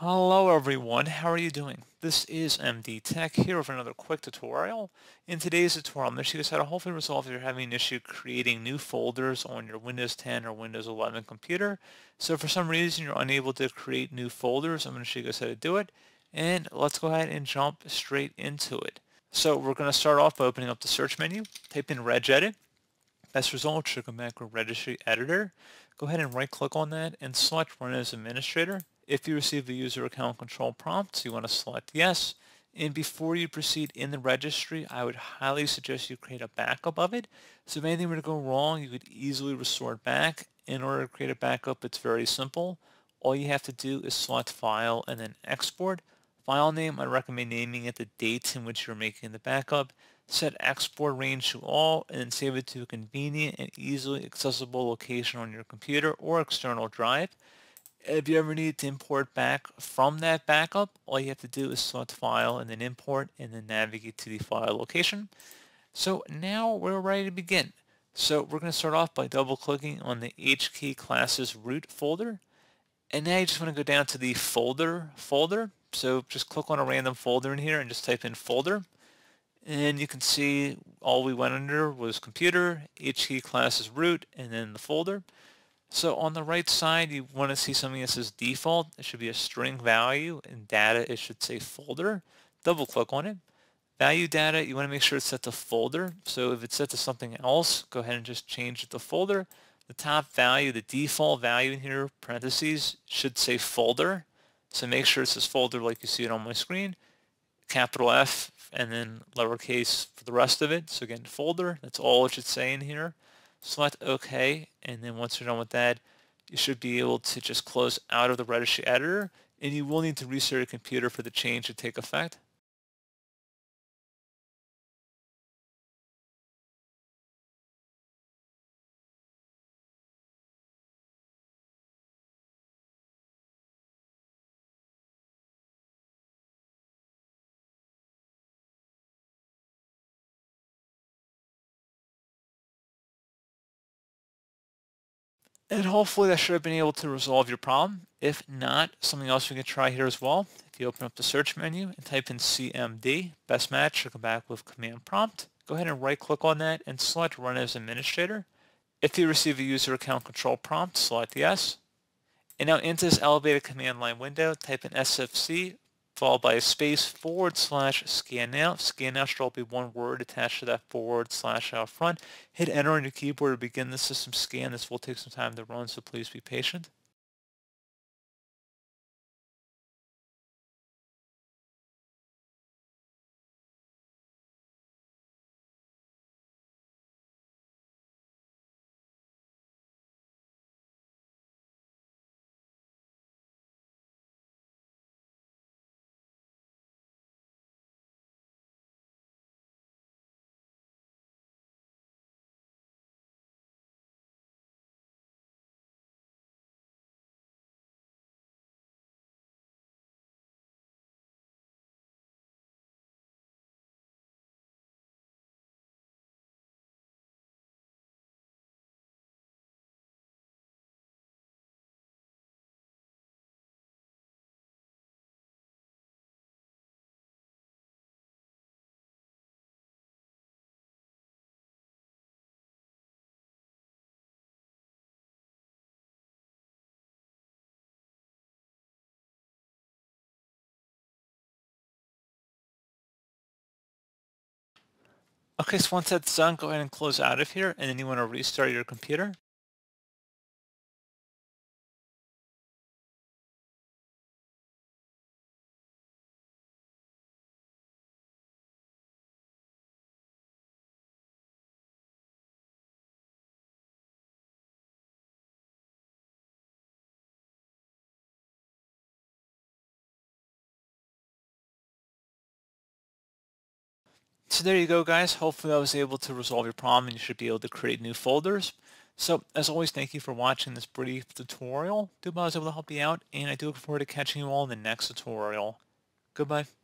Hello everyone, how are you doing? This is MD Tech here with another quick tutorial. In today's tutorial, I'm going to show you how to hopefully resolve if you're having an issue creating new folders on your Windows 10 or Windows 11 computer. So for some reason you're unable to create new folders, I'm going to show you guys how to do it. And let's go ahead and jump straight into it. So we're going to start off by opening up the search menu, type in regedit. Best result should come back with Registry Editor. Go ahead and right click on that and select Run as Administrator. If you receive the user account control prompt, you want to select yes. And before you proceed in the registry, I would highly suggest you create a backup of it. So if anything were to go wrong, you could easily restore it back. In order to create a backup, it's very simple. All you have to do is select File and then Export. File name, I recommend naming it the date in which you're making the backup. Set export range to all and then save it to a convenient and easily accessible location on your computer or external drive if you ever need to import back from that backup, all you have to do is select file and then import and then navigate to the file location. So now we're ready to begin. So we're going to start off by double clicking on the HK classes root folder. And now you just want to go down to the folder folder. So just click on a random folder in here and just type in folder. And you can see all we went under was computer, HK classes root, and then the folder. So on the right side, you want to see something that says default. It should be a string value. and data, it should say folder. Double click on it. Value data, you want to make sure it's set to folder. So if it's set to something else, go ahead and just change it to folder. The top value, the default value in here, parentheses, should say folder. So make sure it says folder like you see it on my screen. Capital F and then lowercase for the rest of it. So again, folder, that's all it should say in here select OK, and then once you're done with that, you should be able to just close out of the Redshift editor, and you will need to restart your computer for the change to take effect. And hopefully that should have been able to resolve your problem. If not, something else we can try here as well. If you open up the search menu and type in CMD, best match, should come back with command prompt. Go ahead and right click on that and select run as administrator. If you receive a user account control prompt, select yes. And now into this elevated command line window, type in sfc followed by a space forward slash scan now. Scan now should all be one word attached to that forward slash out front. Hit enter on your keyboard to begin the system scan. This will take some time to run, so please be patient. Okay, so once that's done, go ahead and close out of here, and then you want to restart your computer. So there you go, guys. Hopefully I was able to resolve your problem and you should be able to create new folders. So as always, thank you for watching this brief tutorial. Do I was able to help you out, and I do look forward to catching you all in the next tutorial. Goodbye.